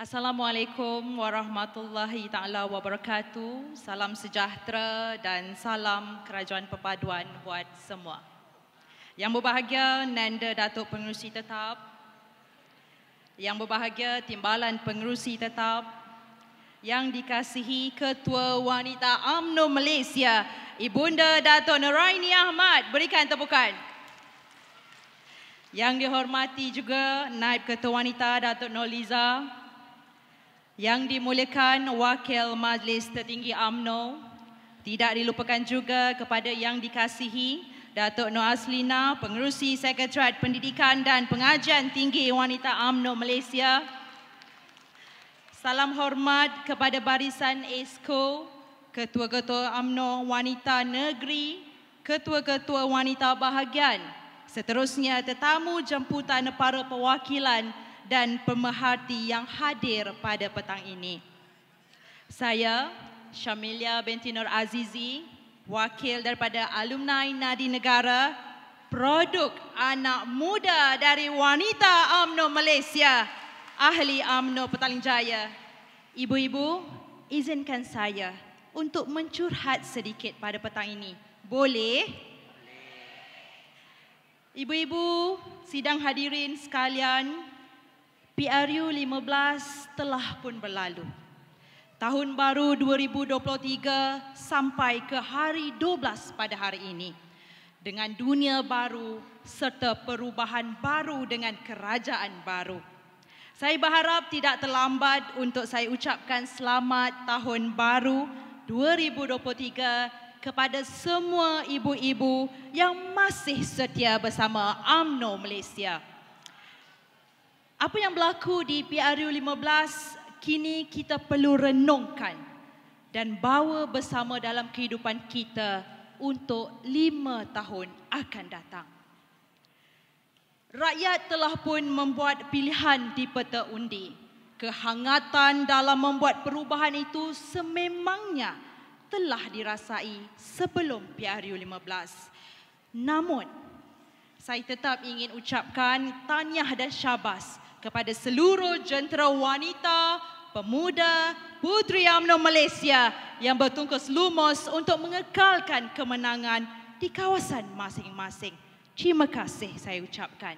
Assalamualaikum warahmatullahi taala wabarakatuh. Salam sejahtera dan salam kerajaan perpaduan buat semua. Yang berbahagia Nanda Datuk Pengerusi Tetap. Yang berbahagia Timbalan Pengerusi Tetap. Yang dikasihi Ketua Wanita AMNO Malaysia, Ibunda Datuk Noraini Ahmad, berikan tepukan. Yang dihormati juga Naib Ketua Wanita Datuk Noliza, yang dimulakan Wakil Majlis Tertinggi AMNO, tidak dilupakan juga kepada yang dikasihi Datuk Nur Aslina, Pengerusi Sekretariat Pendidikan dan Pengajian Tinggi Wanita AMNO Malaysia. Salam hormat kepada barisan ESCO, Ketua-Ketua AMNO Wanita Negeri, Ketua-Ketua Wanita Bahagian, seterusnya tetamu jemputan para perwakilan dan pemerhati yang hadir pada petang ini. Saya Syamilia binti Nur Azizi, wakil daripada alumni Nadi Negara, produk anak muda dari wanita AMNO Malaysia, ahli AMNO Petaling Jaya. Ibu-ibu, izinkan saya untuk mencurhat sedikit pada petang ini. Boleh? Ibu-ibu, sidang hadirin sekalian, PRU 15 telah pun berlalu. Tahun baru 2023 sampai ke hari 12 pada hari ini. Dengan dunia baru serta perubahan baru dengan kerajaan baru. Saya berharap tidak terlambat untuk saya ucapkan selamat tahun baru 2023 kepada semua ibu-ibu yang masih setia bersama AMNO Malaysia. Apa yang berlaku di PRU 15 kini kita perlu renungkan dan bawa bersama dalam kehidupan kita untuk lima tahun akan datang. Rakyat telah pun membuat pilihan di peta undi. Kehangatan dalam membuat perubahan itu sememangnya telah dirasai sebelum PRU 15. Namun, saya tetap ingin ucapkan tahniah dan syabas kepada seluruh jentera wanita, pemuda, putri UMNO Malaysia yang bertungkus lumus untuk mengekalkan kemenangan di kawasan masing-masing. Terima kasih saya ucapkan.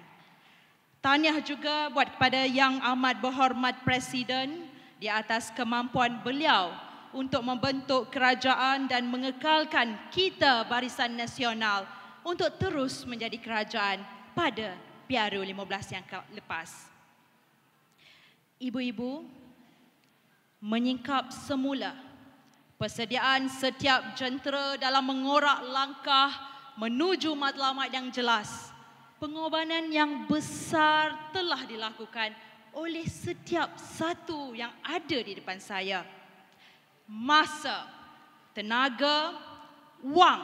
Tahniah juga buat kepada yang amat berhormat Presiden di atas kemampuan beliau untuk membentuk kerajaan dan mengekalkan kita barisan nasional untuk terus menjadi kerajaan pada PRU 15 yang lepas ibu-ibu menyingkap semula persediaan setiap jentera dalam mengorak langkah menuju matlamat yang jelas. Pengorbanan yang besar telah dilakukan oleh setiap satu yang ada di depan saya. Masa, tenaga, wang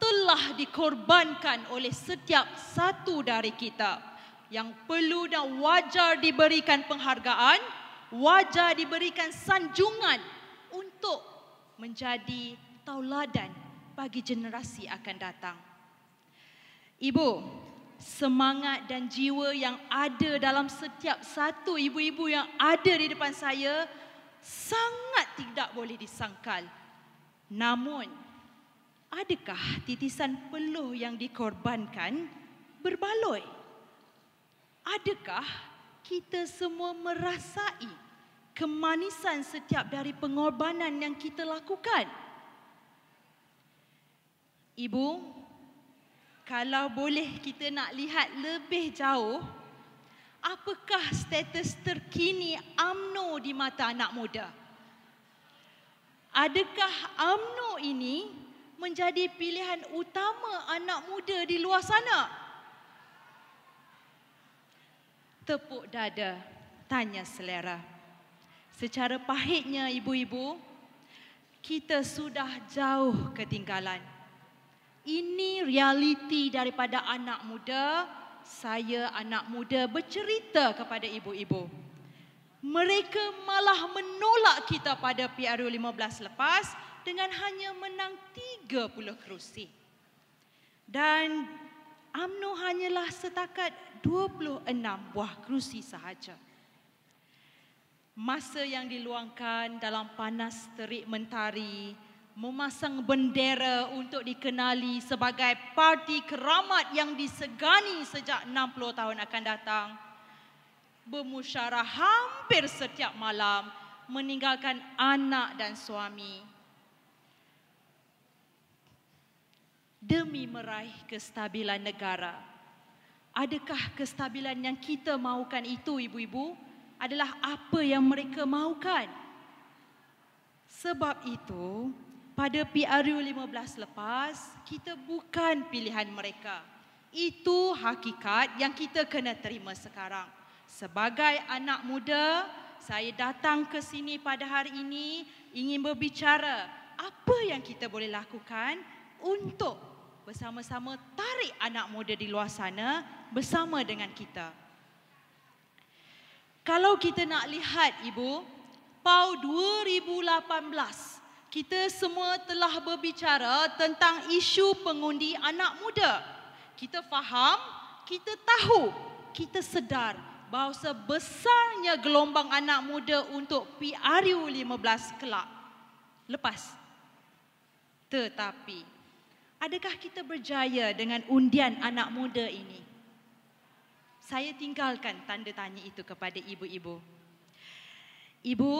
telah dikorbankan oleh setiap satu dari kita yang perlu dan wajar diberikan penghargaan, wajar diberikan sanjungan untuk menjadi tauladan bagi generasi akan datang. Ibu, semangat dan jiwa yang ada dalam setiap satu ibu-ibu yang ada di depan saya sangat tidak boleh disangkal. Namun, adakah titisan peluh yang dikorbankan berbaloi? adakah kita semua merasai kemanisan setiap dari pengorbanan yang kita lakukan? Ibu, kalau boleh kita nak lihat lebih jauh, apakah status terkini AMNO di mata anak muda? Adakah AMNO ini menjadi pilihan utama anak muda di luar sana? Adakah tepuk dada, tanya selera. Secara pahitnya ibu-ibu, kita sudah jauh ketinggalan. Ini realiti daripada anak muda. Saya anak muda bercerita kepada ibu-ibu. Mereka malah menolak kita pada PRU 15 lepas dengan hanya menang 30 kerusi. Dan UMNO hanyalah setakat 26 buah kerusi sahaja. Masa yang diluangkan dalam panas terik mentari, memasang bendera untuk dikenali sebagai parti keramat yang disegani sejak 60 tahun akan datang, bermusyarah hampir setiap malam meninggalkan anak dan suami. Demi meraih kestabilan negara, Adakah kestabilan yang kita mahukan itu ibu-ibu adalah apa yang mereka mahukan? Sebab itu, pada PRU 15 lepas, kita bukan pilihan mereka. Itu hakikat yang kita kena terima sekarang. Sebagai anak muda, saya datang ke sini pada hari ini ingin berbicara apa yang kita boleh lakukan untuk bersama-sama tarik anak muda di luar sana bersama dengan kita. Kalau kita nak lihat ibu, PAU 2018, kita semua telah berbicara tentang isu pengundi anak muda. Kita faham, kita tahu, kita sedar bahawa sebesarnya gelombang anak muda untuk PRU 15 kelak. Lepas. Tetapi, Adakah kita berjaya dengan undian anak muda ini? Saya tinggalkan tanda tanya itu kepada ibu-ibu. Ibu,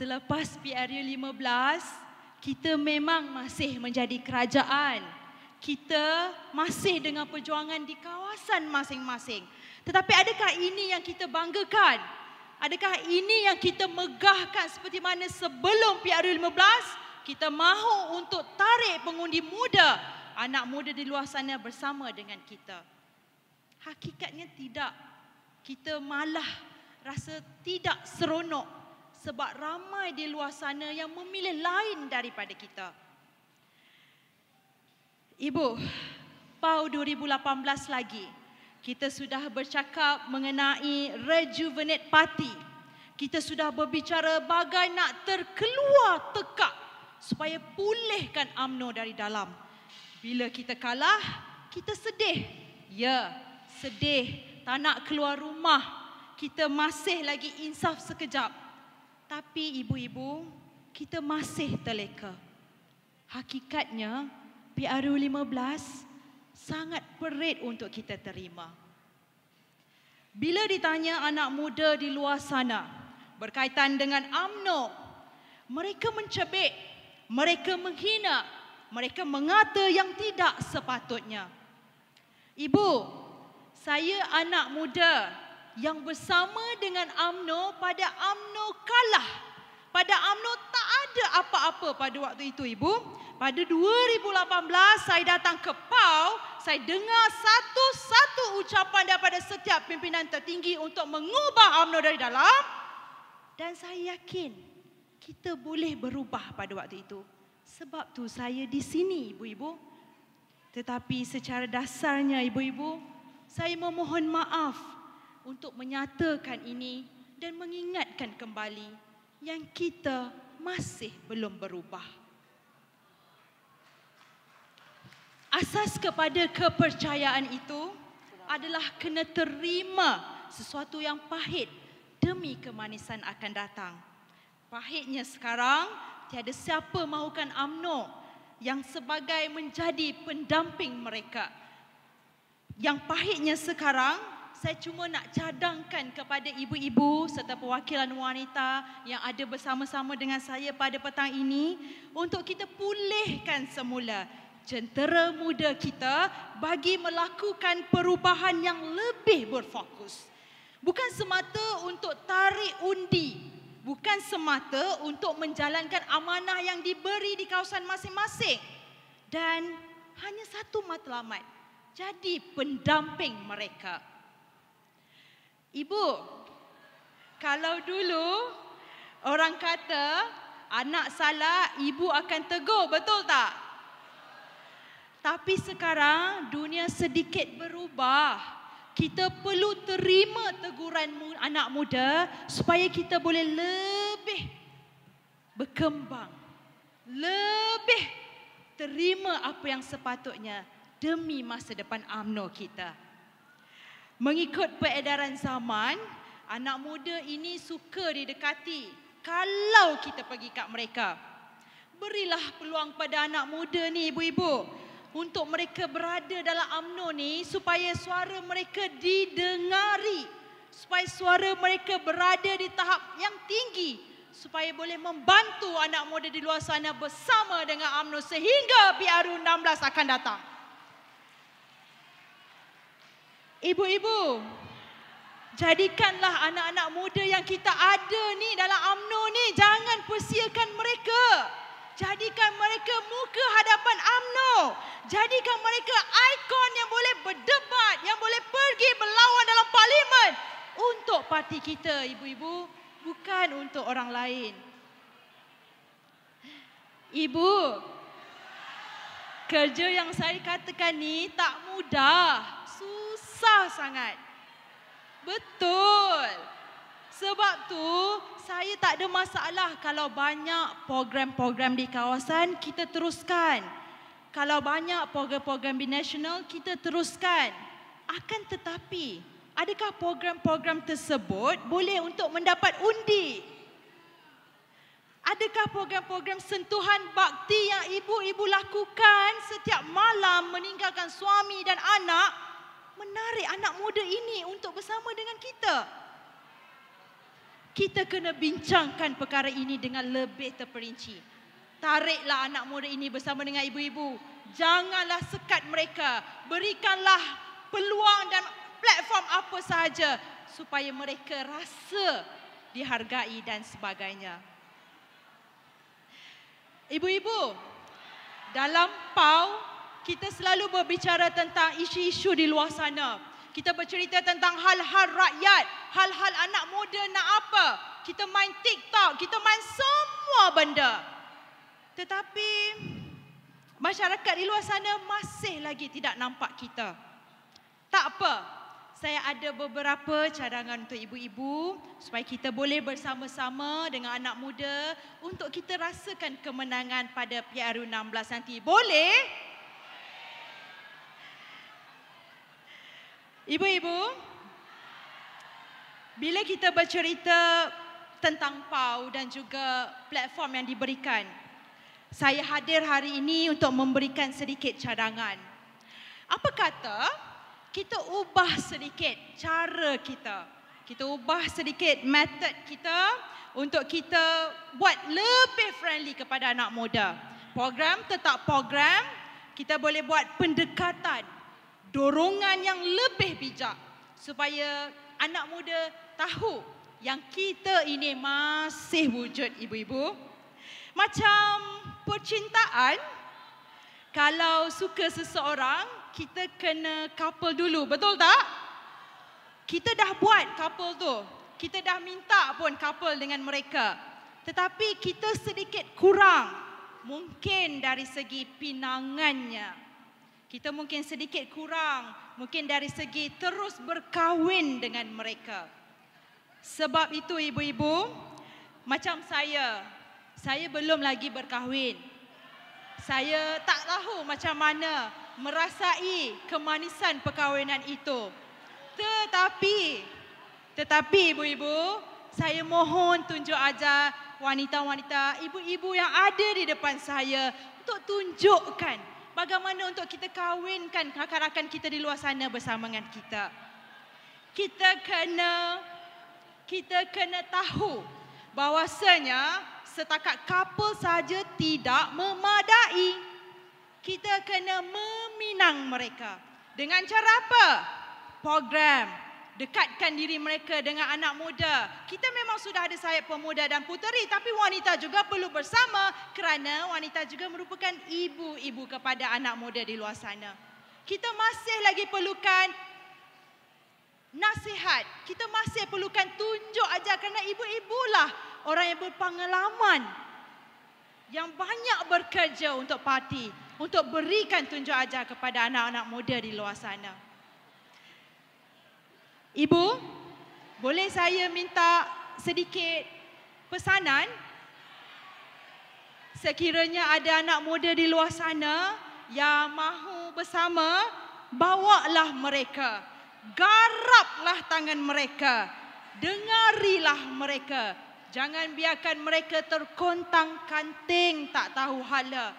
selepas PRU 15, kita memang masih menjadi kerajaan. Kita masih dengan perjuangan di kawasan masing-masing. Tetapi adakah ini yang kita banggakan? Adakah ini yang kita megahkan seperti mana sebelum PRU 15? kita mahu untuk tarik pengundi muda, anak muda di luar sana bersama dengan kita. Hakikatnya tidak. Kita malah rasa tidak seronok sebab ramai di luar sana yang memilih lain daripada kita. Ibu, PAU 2018 lagi, kita sudah bercakap mengenai rejuvenate party. Kita sudah berbicara bagai nak terkeluar tekak supaya pulihkan amno dari dalam. Bila kita kalah, kita sedih. Ya, sedih. Tak nak keluar rumah. Kita masih lagi insaf sekejap. Tapi ibu-ibu, kita masih terleka. Hakikatnya, PRU 15 sangat perit untuk kita terima. Bila ditanya anak muda di luar sana berkaitan dengan amno, mereka mencebik mereka menghina, mereka mengata yang tidak sepatutnya. Ibu, saya anak muda yang bersama dengan AMNO pada AMNO kalah. Pada AMNO tak ada apa-apa pada waktu itu ibu. Pada 2018 saya datang ke PAU, saya dengar satu-satu ucapan daripada setiap pimpinan tertinggi untuk mengubah AMNO dari dalam. Dan saya yakin kita boleh berubah pada waktu itu. Sebab tu saya di sini, ibu-ibu. Tetapi secara dasarnya, ibu-ibu, saya memohon maaf untuk menyatakan ini dan mengingatkan kembali yang kita masih belum berubah. Asas kepada kepercayaan itu adalah kena terima sesuatu yang pahit demi kemanisan akan datang. Pahitnya sekarang, tiada siapa mahukan AMNO yang sebagai menjadi pendamping mereka. Yang pahitnya sekarang, saya cuma nak cadangkan kepada ibu-ibu serta perwakilan wanita yang ada bersama-sama dengan saya pada petang ini untuk kita pulihkan semula jentera muda kita bagi melakukan perubahan yang lebih berfokus. Bukan semata untuk tarik undi bukan semata untuk menjalankan amanah yang diberi di kawasan masing-masing dan hanya satu matlamat jadi pendamping mereka. Ibu, kalau dulu orang kata anak salah ibu akan tegur, betul tak? Tapi sekarang dunia sedikit berubah kita perlu terima teguran anak muda supaya kita boleh lebih berkembang. Lebih terima apa yang sepatutnya demi masa depan amno kita. Mengikut peredaran zaman, anak muda ini suka didekati kalau kita pergi kat mereka. Berilah peluang pada anak muda ni ibu-ibu untuk mereka berada dalam AMNO ni supaya suara mereka didengari supaya suara mereka berada di tahap yang tinggi supaya boleh membantu anak muda di luar sana bersama dengan AMNO sehingga PRU 16 akan datang. Ibu-ibu, jadikanlah anak-anak muda yang kita ada ni dalam AMNO ni jangan persiakan mereka Jadikan mereka muka hadapan AMNO. Jadikan mereka ikon yang boleh berdebat, yang boleh pergi berlawan dalam parlimen. Untuk parti kita, ibu-ibu. Bukan untuk orang lain. Ibu, kerja yang saya katakan ni tak mudah. Susah sangat. Betul. Sebab tu saya tak ada masalah kalau banyak program-program di kawasan kita teruskan. Kalau banyak program-program binasional kita teruskan. Akan tetapi, adakah program-program tersebut boleh untuk mendapat undi? Adakah program-program sentuhan bakti yang ibu-ibu lakukan setiap malam meninggalkan suami dan anak menarik anak muda ini untuk bersama dengan Kita kita kena bincangkan perkara ini dengan lebih terperinci. Tariklah anak muda ini bersama dengan ibu-ibu. Janganlah sekat mereka. Berikanlah peluang dan platform apa sahaja supaya mereka rasa dihargai dan sebagainya. Ibu-ibu, dalam PAU kita selalu berbicara tentang isu-isu di luar sana. Kita bercerita tentang hal-hal rakyat, hal-hal anak muda nak apa. Kita main TikTok, kita main semua benda. Tetapi masyarakat di luar sana masih lagi tidak nampak kita. Tak apa, saya ada beberapa cadangan untuk ibu-ibu supaya kita boleh bersama-sama dengan anak muda untuk kita rasakan kemenangan pada PRU 16 nanti. Boleh? Boleh? Ibu-ibu, bila kita bercerita tentang PAU dan juga platform yang diberikan, saya hadir hari ini untuk memberikan sedikit cadangan. Apa kata kita ubah sedikit cara kita, kita ubah sedikit method kita untuk kita buat lebih friendly kepada anak muda. Program tetap program, kita boleh buat pendekatan dorongan yang lebih bijak supaya anak muda tahu yang kita ini masih wujud ibu-ibu. Macam percintaan, kalau suka seseorang, kita kena couple dulu, betul tak? Kita dah buat couple tu. Kita dah minta pun couple dengan mereka. Tetapi kita sedikit kurang mungkin dari segi pinangannya. Kita mungkin sedikit kurang mungkin dari segi terus berkahwin dengan mereka. Sebab itu ibu-ibu, macam saya, saya belum lagi berkahwin. Saya tak tahu macam mana merasai kemanisan perkahwinan itu. Tetapi tetapi ibu-ibu, saya mohon tunjuk ajar wanita-wanita, ibu-ibu yang ada di depan saya untuk tunjukkan bagaimana untuk kita kahwinkan rakan-rakan kita di luar sana bersama dengan kita. Kita kena kita kena tahu bahawasanya setakat couple saja tidak memadai. Kita kena meminang mereka. Dengan cara apa? Program, dekatkan diri mereka dengan anak muda. Kita memang sudah ada sayap pemuda dan puteri tapi wanita juga perlu bersama kerana wanita juga merupakan ibu-ibu kepada anak muda di luar sana. Kita masih lagi perlukan nasihat. Kita masih perlukan tunjuk ajar kerana ibu-ibulah orang yang berpengalaman yang banyak bekerja untuk parti untuk berikan tunjuk ajar kepada anak-anak muda di luar sana. Ibu, boleh saya minta sedikit pesanan? Sekiranya ada anak muda di luar sana yang mahu bersama, bawalah mereka. Garaplah tangan mereka. Dengarilah mereka. Jangan biarkan mereka terkontang kanting tak tahu hala.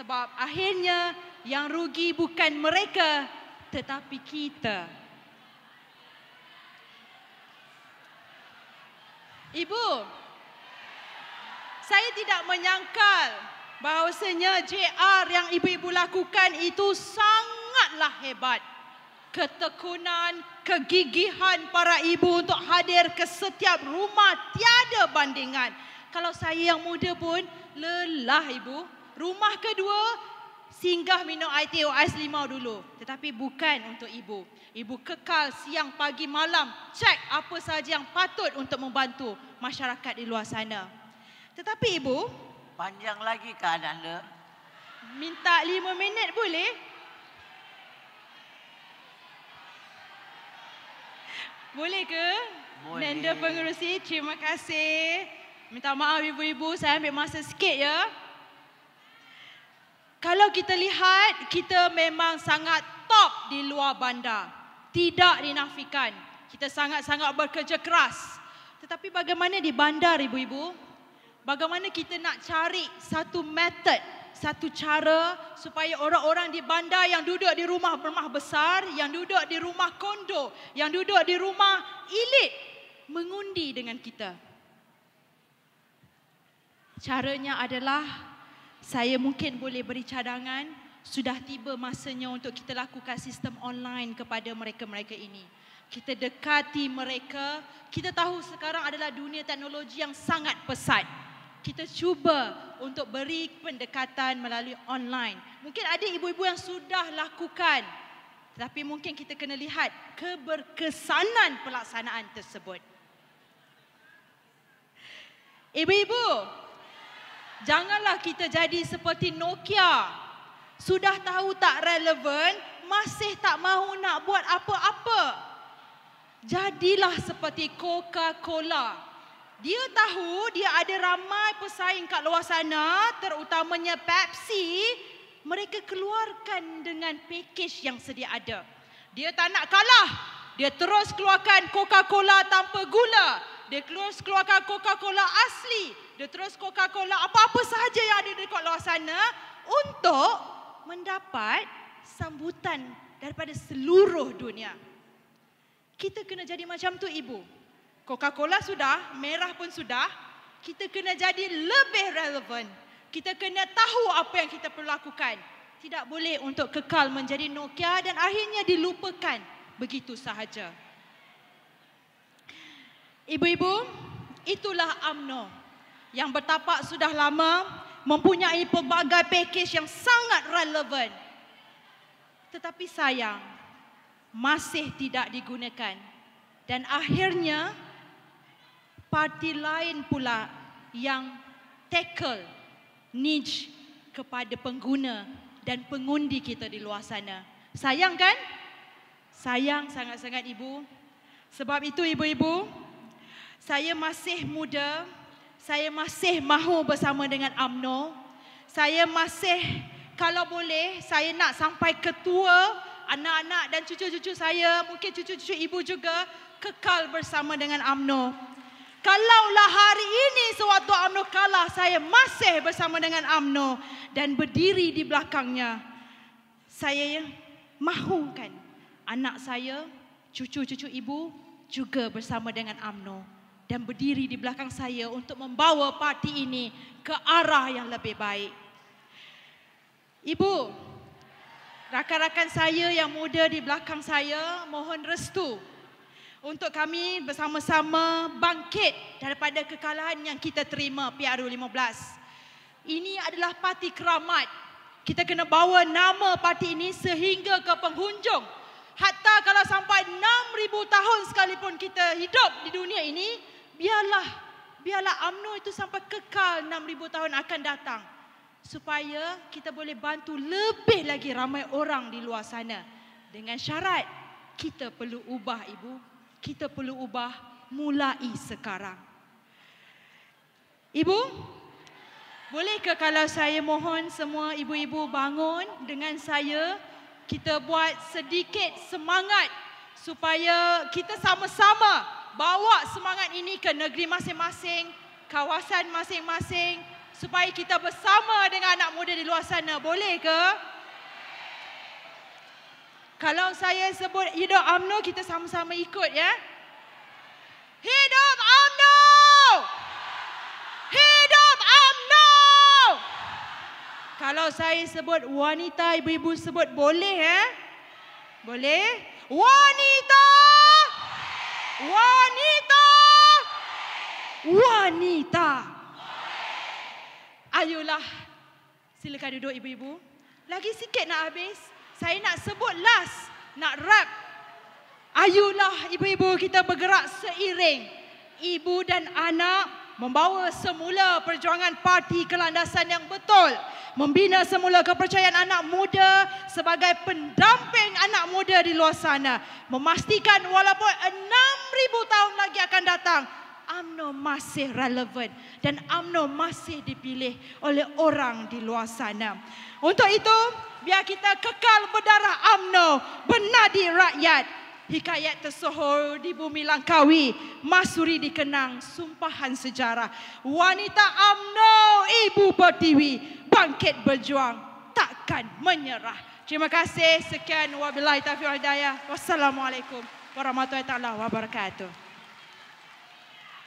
Sebab akhirnya yang rugi bukan mereka tetapi kita. Ibu, saya tidak menyangkal bahawasanya JR yang ibu-ibu lakukan itu sangatlah hebat. Ketekunan, kegigihan para ibu untuk hadir ke setiap rumah tiada bandingan. Kalau saya yang muda pun lelah ibu. Rumah kedua singgah minum air teh ais limau dulu. Tetapi bukan untuk ibu. Ibu kekal siang, pagi, malam cek apa sahaja yang patut untuk membantu masyarakat di luar sana. Tetapi ibu... Panjang lagi ke anda? Minta lima minit boleh? Boleh ke? Boleh. Nanda pengurusi, terima kasih. Minta maaf ibu-ibu, saya ambil masa sikit Ya. Kalau kita lihat, kita memang sangat top di luar bandar. Tidak dinafikan. Kita sangat-sangat bekerja keras. Tetapi bagaimana di bandar, ibu-ibu? Bagaimana kita nak cari satu method, satu cara supaya orang-orang di bandar yang duduk di rumah bermah besar, yang duduk di rumah kondo, yang duduk di rumah elit mengundi dengan kita? Caranya adalah saya mungkin boleh beri cadangan sudah tiba masanya untuk kita lakukan sistem online kepada mereka-mereka ini. Kita dekati mereka. Kita tahu sekarang adalah dunia teknologi yang sangat pesat. Kita cuba untuk beri pendekatan melalui online. Mungkin ada ibu-ibu yang sudah lakukan. Tetapi mungkin kita kena lihat keberkesanan pelaksanaan tersebut. Ibu-ibu, Janganlah kita jadi seperti Nokia. Sudah tahu tak relevan, masih tak mahu nak buat apa-apa. Jadilah seperti Coca-Cola. Dia tahu dia ada ramai pesaing kat luar sana, terutamanya Pepsi. Mereka keluarkan dengan package yang sedia ada. Dia tak nak kalah. Dia terus keluarkan Coca-Cola tanpa gula. Dia terus keluarkan Coca-Cola asli dia terus Coca-Cola, apa-apa sahaja yang ada dekat luar sana untuk mendapat sambutan daripada seluruh dunia. Kita kena jadi macam tu ibu. Coca-Cola sudah, merah pun sudah. Kita kena jadi lebih relevan. Kita kena tahu apa yang kita perlu lakukan. Tidak boleh untuk kekal menjadi Nokia dan akhirnya dilupakan begitu sahaja. Ibu-ibu, itulah AMNO. -ibu yang bertapak sudah lama mempunyai pelbagai pakej yang sangat relevan. Tetapi sayang, masih tidak digunakan. Dan akhirnya, parti lain pula yang tackle niche kepada pengguna dan pengundi kita di luar sana. Sayang kan? Sayang sangat-sangat ibu. Sebab itu ibu-ibu, saya masih muda, saya masih mahu bersama dengan AMNO. Saya masih kalau boleh saya nak sampai ketua anak-anak dan cucu-cucu saya, mungkin cucu-cucu ibu juga kekal bersama dengan AMNO. Kalaulah hari ini sewaktu AMNO kalah, saya masih bersama dengan AMNO dan berdiri di belakangnya. Saya mahukan anak saya, cucu-cucu ibu juga bersama dengan AMNO dan berdiri di belakang saya untuk membawa parti ini ke arah yang lebih baik. Ibu, rakan-rakan saya yang muda di belakang saya mohon restu untuk kami bersama-sama bangkit daripada kekalahan yang kita terima PRU15. Ini adalah parti keramat. Kita kena bawa nama parti ini sehingga ke penghujung. Hatta kalau sampai 6,000 tahun sekalipun kita hidup di dunia ini, biarlah biarlah UMNO itu sampai kekal 6000 tahun akan datang supaya kita boleh bantu lebih lagi ramai orang di luar sana dengan syarat kita perlu ubah ibu kita perlu ubah mulai sekarang ibu boleh ke kalau saya mohon semua ibu-ibu bangun dengan saya kita buat sedikit semangat supaya kita sama-sama bawa semangat ini ke negeri masing-masing, kawasan masing-masing supaya kita bersama dengan anak muda di luar sana. Boleh ke? Kalau saya sebut hidup amno kita sama-sama ikut ya. Hidup amno, Hidup amno. Kalau saya sebut wanita, ibu-ibu sebut boleh ya? Boleh? Wanita! Juanita. Wanita. Ayolah. Silakan duduk ibu-ibu. Lagi sikit nak habis. Saya nak sebut last. Nak rap. Ayolah ibu-ibu kita bergerak seiring. Ibu dan anak membawa semula perjuangan parti ke landasan yang betul membina semula kepercayaan anak muda sebagai pendamping anak muda di luar sana. Memastikan walaupun 6,000 tahun lagi akan datang, UMNO masih relevan dan UMNO masih dipilih oleh orang di luar sana. Untuk itu, biar kita kekal berdarah UMNO, bernadi rakyat hikayat tersohor di bumi langkawi, masuri dikenang sumpahan sejarah. Wanita Amno, ibu pertiwi, bangkit berjuang, takkan menyerah. Terima kasih. Sekian wabillahi taufiq Wassalamualaikum warahmatullahi wabarakatuh.